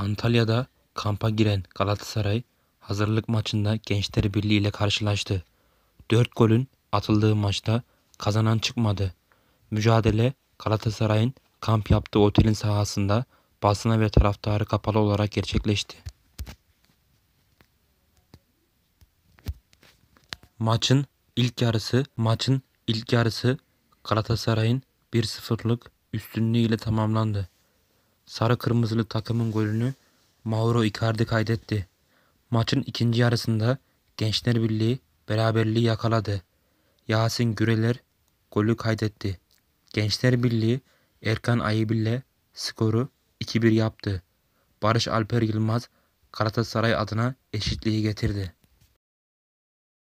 Antalya'da kampa giren Galatasaray hazırlık maçında Gençler Birliği ile karşılaştı. 4 golün atıldığı maçta kazanan çıkmadı. Mücadele Galatasaray'ın kamp yaptığı otelin sahasında basına ve taraftarı kapalı olarak gerçekleşti. Maçın ilk yarısı maçın ilk yarısı Galatasaray'ın 1-0'lık üstünlüğü ile tamamlandı sarı kırmızılı takımın golünü Mauro Icardi kaydetti. Maçın ikinci yarısında Gençler Birliği beraberliği yakaladı. Yasin Güreler golü kaydetti. Gençler Birliği Erkan Ayıbil'le skoru 2-1 yaptı. Barış Alper Yılmaz Galatasaray adına eşitliği getirdi.